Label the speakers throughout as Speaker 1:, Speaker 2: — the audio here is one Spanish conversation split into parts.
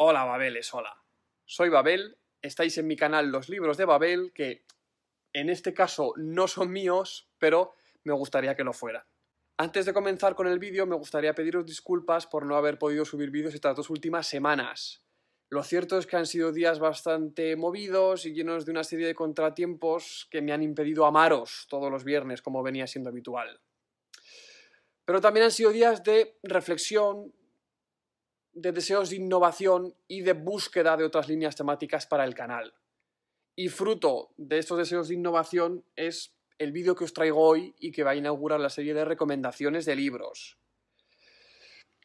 Speaker 1: Hola Babeles, hola. Soy Babel, estáis en mi canal Los Libros de Babel, que en este caso no son míos, pero me gustaría que lo fueran. Antes de comenzar con el vídeo, me gustaría pediros disculpas por no haber podido subir vídeos estas dos últimas semanas. Lo cierto es que han sido días bastante movidos y llenos de una serie de contratiempos que me han impedido amaros todos los viernes, como venía siendo habitual. Pero también han sido días de reflexión, de deseos de innovación y de búsqueda de otras líneas temáticas para el canal. Y fruto de estos deseos de innovación es el vídeo que os traigo hoy y que va a inaugurar la serie de recomendaciones de libros.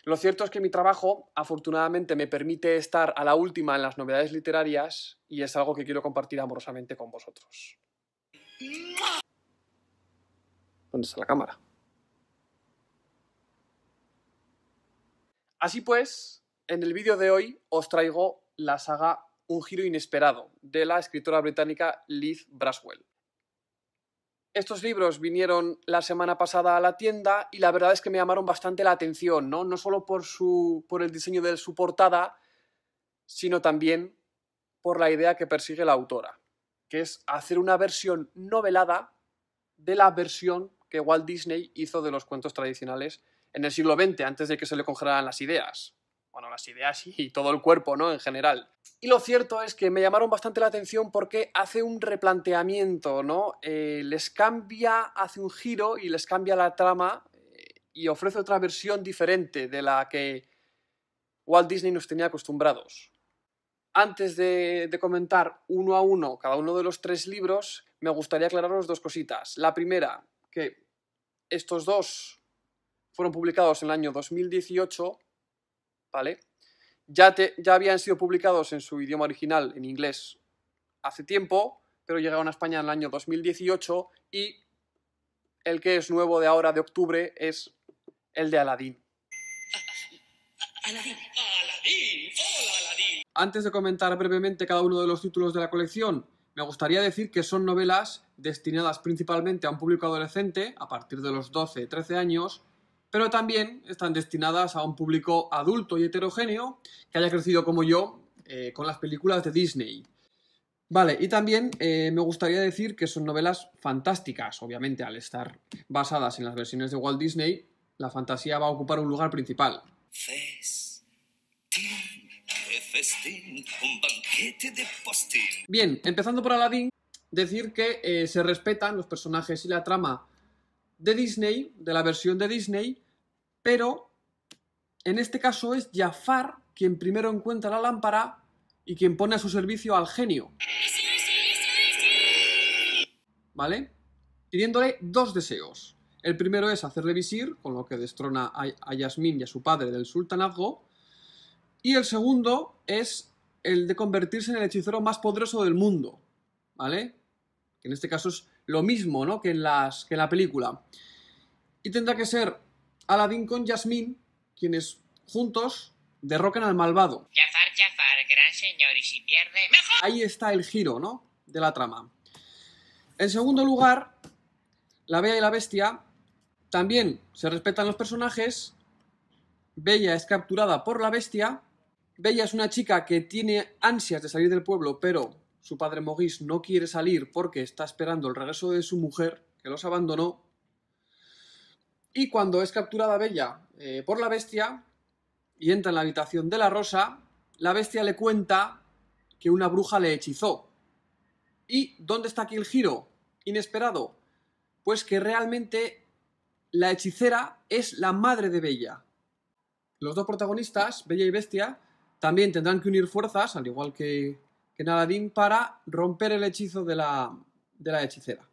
Speaker 1: Lo cierto es que mi trabajo, afortunadamente, me permite estar a la última en las novedades literarias y es algo que quiero compartir amorosamente con vosotros. ¿Dónde está la cámara? Así pues, en el vídeo de hoy os traigo la saga Un giro inesperado de la escritora británica Liz Braswell. Estos libros vinieron la semana pasada a la tienda y la verdad es que me llamaron bastante la atención, no, solo por, por el diseño de su portada, sino también por la idea que persigue la autora, que es hacer una versión novelada de la versión que Walt Disney hizo de los cuentos tradicionales en el siglo XX, antes de que se le congelaran las ideas bueno, las ideas y todo el cuerpo, ¿no? En general. Y lo cierto es que me llamaron bastante la atención porque hace un replanteamiento, ¿no? Eh, les cambia, hace un giro y les cambia la trama eh, y ofrece otra versión diferente de la que Walt Disney nos tenía acostumbrados. Antes de, de comentar uno a uno cada uno de los tres libros, me gustaría aclararos dos cositas. La primera, que estos dos fueron publicados en el año 2018 ¿vale? Ya, habían sido publicados en su idioma original, en inglés, hace tiempo, pero llegaron a España en el año 2018 y el que es nuevo de ahora, de octubre, es el de Aladín. Antes de comentar brevemente cada uno de los títulos de la colección, me gustaría decir que son novelas destinadas principalmente a un público adolescente, a partir de los 12-13 años, pero también están destinadas a un público adulto y heterogéneo que haya crecido como yo eh, con las películas de Disney. Vale, y también eh, me gustaría decir que son novelas fantásticas, obviamente al estar basadas en las versiones de Walt Disney, la fantasía va a ocupar un lugar principal. Bien, empezando por Aladdin, decir que eh, se respetan los personajes y la trama de Disney, de la versión de Disney, pero en este caso es Jafar quien primero encuentra la lámpara y quien pone a su servicio al genio. ¿Vale? Pidiéndole dos deseos. El primero es hacerle visir, con lo que destrona a Yasmín y a su padre del sultanazgo. Y el segundo es el de convertirse en el hechicero más poderoso del mundo. ¿Vale? Que en este caso es lo mismo, ¿no? Que en, las, que en la película. Y tendrá que ser Aladdin con Jasmine, quienes juntos derrocan al malvado. gran señor, y si pierde, Ahí está el giro, ¿no? De la trama. En segundo lugar, La Bella y la Bestia. También se respetan los personajes. Bella es capturada por la bestia. Bella es una chica que tiene ansias de salir del pueblo, pero su padre Maurice no quiere salir porque está esperando el regreso de su mujer, que los abandonó. Y cuando es capturada Bella eh, por la bestia y entra en la habitación de la rosa, la bestia le cuenta que una bruja le hechizó. ¿Y dónde está aquí el giro inesperado? Pues que realmente la hechicera es la madre de Bella. Los dos protagonistas, Bella y Bestia, también tendrán que unir fuerzas, al igual que, que para romper el hechizo de la, de la hechicera.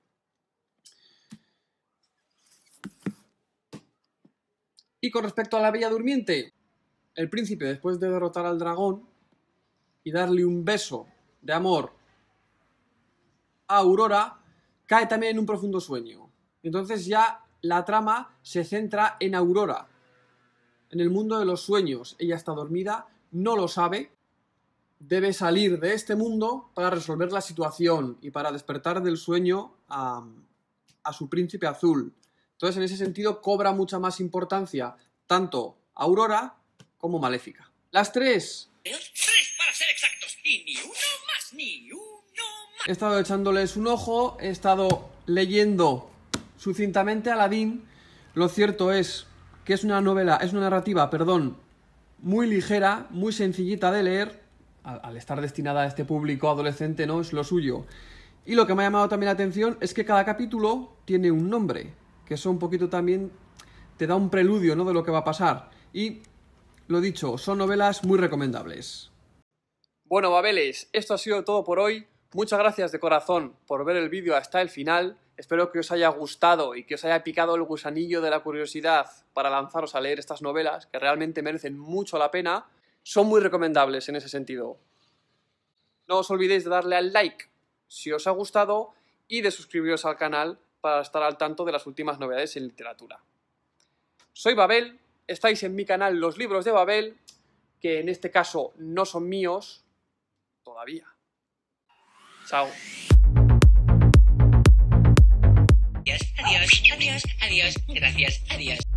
Speaker 1: Y con respecto a la Bella Durmiente, el príncipe, después de derrotar al dragón y darle un beso de amor a Aurora, cae también en un profundo sueño. Entonces ya la trama se centra en Aurora, en el mundo de los sueños. Ella está dormida, no lo sabe, debe salir de este mundo para resolver la situación y para despertar del sueño a, a su príncipe azul. Entonces, en ese sentido, cobra mucha más importancia tanto Aurora como Maléfica. Las tres. He estado echándoles un ojo, he estado leyendo sucintamente a Aladín. Lo cierto es que es una novela, es una narrativa, perdón, muy ligera, muy sencillita de leer, al estar destinada a este público adolescente, ¿no? Es lo suyo. Y lo que me ha llamado también la atención es que cada capítulo tiene un nombre que eso un poquito también te da un preludio ¿no? de lo que va a pasar. Y lo dicho, son novelas muy recomendables. Bueno, Babeles, esto ha sido todo por hoy. Muchas gracias de corazón por ver el vídeo hasta el final. Espero que os haya gustado y que os haya picado el gusanillo de la curiosidad para lanzaros a leer estas novelas que realmente merecen mucho la pena. Son muy recomendables en ese sentido. No os olvidéis de darle al like si os ha gustado y de suscribiros al canal para estar al tanto de las últimas novedades en literatura. Soy Babel, estáis en mi canal Los Libros de Babel, que en este caso no son míos todavía. Chao. Adiós, adiós, adiós, gracias, adiós.